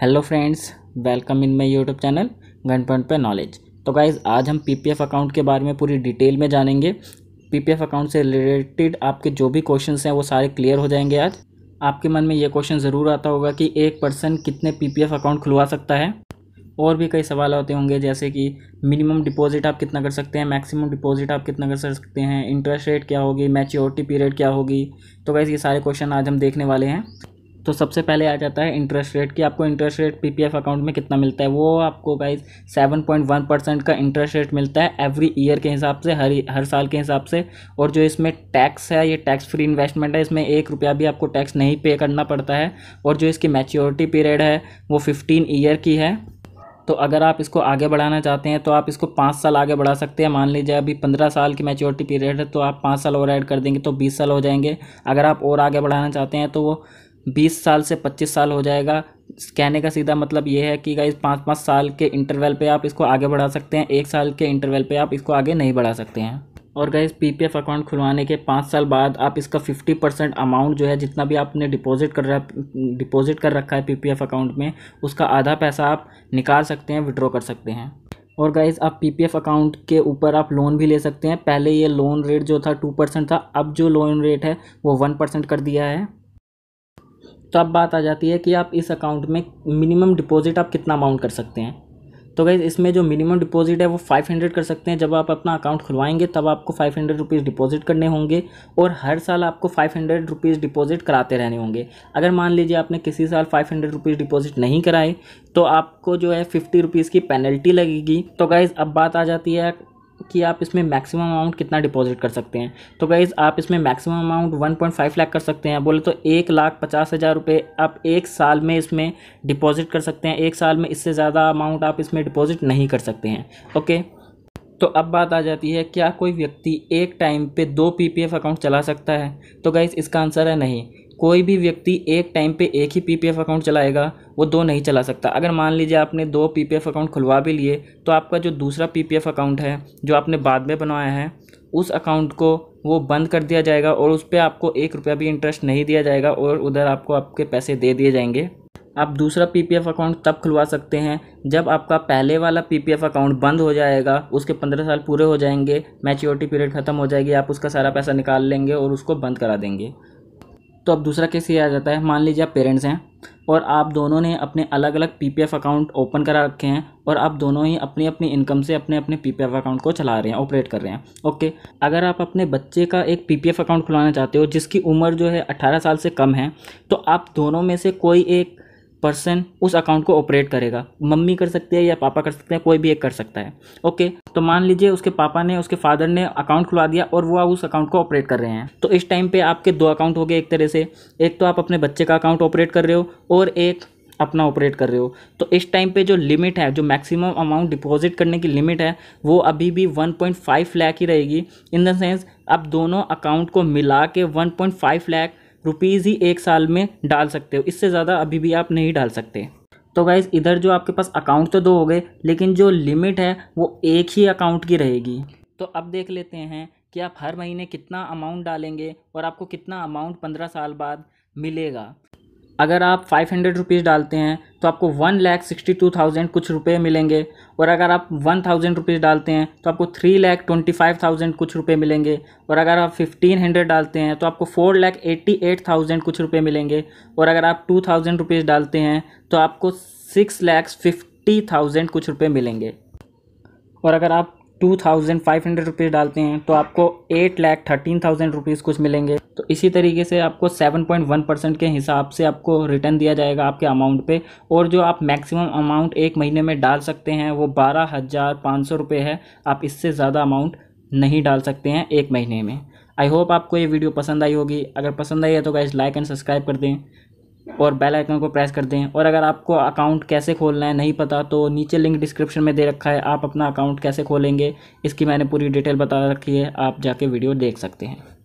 hello friends welcome in my YouTube channel घन point पे knowledge तो गाइज आज हम पीपीएफ अकाउंट के बारे में पूरी डिटेल में जानेंगे पीपीएफ अकाउंट से रिलेटेड आपके जो भी क्वेश्चन हैं वो सारे क्लियर हो जाएंगे आज आपके मन में ये क्वेश्चन ज़रूर आता होगा कि एक पर्सन कितने पीपीएफ अकाउंट खुलवा सकता है और भी कई सवाल होते होंगे जैसे कि मिनिमम डिपॉजिट आप कितना कर सकते हैं मैक्सिमम डिपॉजिट आप कितना कर सकते हैं इंटरेस्ट रेट क्या होगी मैच्योरिटी पीरियड क्या होगी तो गाइज़ ये सारे क्वेश्चन आज हम देखने वाले हैं तो सबसे पहले आ जाता है इंटरेस्ट रेट कि आपको इंटरेस्ट रेट पीपीएफ अकाउंट में कितना मिलता है वो आपको guys seven point one percent का इंटरेस्ट रेट मिलता है एवरी ईयर के हिसाब से हर हर साल के हिसाब से और जो इसमें टैक्स है ये टैक्स फ्री इन्वेस्टमेंट है इसमें एक रुपया भी आपको टैक्स नहीं पे करना पड़ता है और जो इसकी मैच्योरिटी पीरियड है वो फिफ्टीन ईयर की है तो अगर आप इसको आगे बढ़ाना चाहते हैं तो आप इसको पाँच साल आगे बढ़ा सकते हैं मान लीजिए अभी पंद्रह साल की मैच्योरिटी पीरियड है तो आप पाँच साल और ऐड कर देंगे तो बीस साल हो जाएंगे अगर आप और आगे बढ़ाना चाहते हैं तो वो बीस साल से पच्चीस साल हो जाएगा कहने का सीधा मतलब ये है कि गाइज पाँच पाँच साल के इंटरवल पे आप इसको आगे बढ़ा सकते हैं एक साल के इंटरवल पे आप इसको आगे नहीं बढ़ा सकते हैं और गाइज एफ अकाउंट खुलवाने के पाँच साल बाद आप इसका फिफ्टी परसेंट अमाउंट जो है जितना भी आपने डिपॉजिट कर रहा डिपॉजिट कर रखा है पी पी एफ़ अकाउंट में उसका आधा पैसा आप निकाल सकते हैं विड्रॉ कर सकते हैं और गाइज आप पी पी एफ अकाउंट के ऊपर आप लोन भी ले सकते हैं पहले ये लोन रेट जो था टू परसेंट था अब जो लोन रेट है वो वन परसेंट कर दिया है तो अब बात आ जाती है कि आप इस अकाउंट में मिनिमम डिपॉजिट आप कितना अमाउंट कर सकते हैं तो गई इसमें जो मिनिमम डिपॉजिट है वो फाइव हंड्रेड कर सकते हैं जब आप अपना अकाउंट खुलवाएंगे तब आपको फाइव हंड्रेड रुपीज़ डिपॉजिट करने होंगे और हर साल आपको फाइव हंड्रेड रुपीज़ डिपॉजिट कराते रहने होंगे अगर मान लीजिए आपने किसी साल फाइव हंड्रेड रुपीज़ डिपॉजिट नहीं कराए तो आपको जो है फिफ्टी रुपीज़ की पेनल्टी लगेगी तो गाइज़ अब बात आ जाती है कि आप इसमें मैक्सिमम अमाउंट कितना डिपॉजिट कर सकते हैं तो गाइज़ आप इसमें मैक्सिमम अमाउंट 1.5 लाख कर सकते हैं बोले तो एक लाख पचास हज़ार रुपये आप एक साल में इसमें डिपॉजिट कर सकते हैं एक साल में इससे ज़्यादा अमाउंट आप इसमें डिपॉजिट नहीं कर सकते हैं ओके तो अब बात आ जाती है क्या कोई व्यक्ति एक टाइम पे दो पीपीएफ अकाउंट चला सकता है तो गाइज़ इसका आंसर है नहीं कोई भी व्यक्ति एक टाइम पे एक ही पीपीएफ अकाउंट चलाएगा वो दो नहीं चला सकता अगर मान लीजिए आपने दो पीपीएफ अकाउंट खुलवा भी लिए तो आपका जो दूसरा पीपीएफ अकाउंट है जो आपने बाद में बनवाया है उस अकाउंट को वो बंद कर दिया जाएगा और उस पर आपको एक रुपया भी इंटरेस्ट नहीं दिया जाएगा और उधर आपको आपके पैसे दे दिए जाएंगे आप दूसरा पी अकाउंट तब खुलवा सकते हैं जब आपका पहले वाला पी अकाउंट बंद हो जाएगा उसके पंद्रह साल पूरे हो जाएंगे मैच्योरिटी पीरियड ख़त्म हो जाएगी आप उसका सारा पैसा निकाल लेंगे और उसको बंद करा देंगे तो अब दूसरा केस ये आ जाता है मान लीजिए आप पेरेंट्स हैं और आप दोनों ने अपने अलग अलग पीपीएफ अकाउंट ओपन करा रखे हैं और आप दोनों ही अपनी अपनी इनकम से अपने अपने पीपीएफ अकाउंट को चला रहे हैं ऑपरेट कर रहे हैं ओके अगर आप अपने बच्चे का एक पीपीएफ अकाउंट खुलाना चाहते हो जिसकी उम्र जो है अट्ठारह साल से कम है तो आप दोनों में से कोई एक पर्सन उस अकाउंट को ऑपरेट करेगा मम्मी कर सकती है या पापा कर सकते हैं कोई भी एक कर सकता है ओके तो मान लीजिए उसके पापा ने उसके फादर ने अकाउंट खुलवा दिया और वो उस अकाउंट को ऑपरेट कर रहे हैं तो इस टाइम पे आपके दो अकाउंट हो गए एक तरह से एक तो आप अपने बच्चे का अकाउंट ऑपरेट कर रहे हो और एक अपना ऑपरेट कर रहे हो तो इस टाइम पे जो लिमिट है जो मैक्सिमम अमाउंट डिपॉजिट करने की लिमिट है वो अभी भी 1.5 लाख ही रहेगी इन द सेंस आप दोनों अकाउंट को मिला के 1.5 लाख रुपीज़ ही एक साल में डाल सकते हो इससे ज़्यादा अभी भी आप नहीं डाल सकते तो गाइज़ इधर जो आपके पास अकाउंट तो दो हो गए लेकिन जो लिमिट है वो एक ही अकाउंट की रहेगी तो अब देख लेते हैं कि आप हर महीने कितना अमाउंट डालेंगे और आपको कितना अमाउंट पंद्रह साल बाद मिलेगा अगर आप फाइव हंड्रेड रुपीज़ डालते हैं तो आपको one lakh sixty two thousand कुछ रुपये मिलेंगे और अगर आप वन थाउजेंड रुपीज़ डालते हैं तो आपको three lakh twenty five thousand कुछ रुपये मिलेंगे और अगर आप फिफ्टीन हंड्रेड डालते हैं तो आपको four lakh eighty eight thousand कुछ रुपये मिलेंगे और अगर आप टू थाउजेंड रुपीज़ डालते हैं तो आपको सिक्स लैख फिफ्टी थाउजेंड कुछ रुपये मिलेंगे और अगर आप two thousand five hundred rupees डालते हैं तो आपको eight lakh thirteen thousand rupees कुछ मिलेंगे तो इसी तरीके से आपको सेवन पॉइंट वन परसेंट के हिसाब से आपको रिटर्न दिया जाएगा आपके अमाउंट पे और जो आप मैक्सिमम अमाउंट एक महीने में डाल सकते हैं वो बारह हज़ार पाँच सौ रुपये है आप इससे ज़्यादा अमाउंट नहीं डाल सकते हैं एक महीने में आई होप आपको ये वीडियो पसंद आई होगी अगर पसंद आई है तो गाइज लाइक एंड सब्सक्राइब कर दें और बेल आइकन को प्रेस कर दें और अगर आपको अकाउंट कैसे खोलना है नहीं पता तो नीचे लिंक डिस्क्रिप्शन में दे रखा है आप अपना अकाउंट कैसे खोलेंगे इसकी मैंने पूरी डिटेल बता रखी है आप जाके वीडियो देख सकते हैं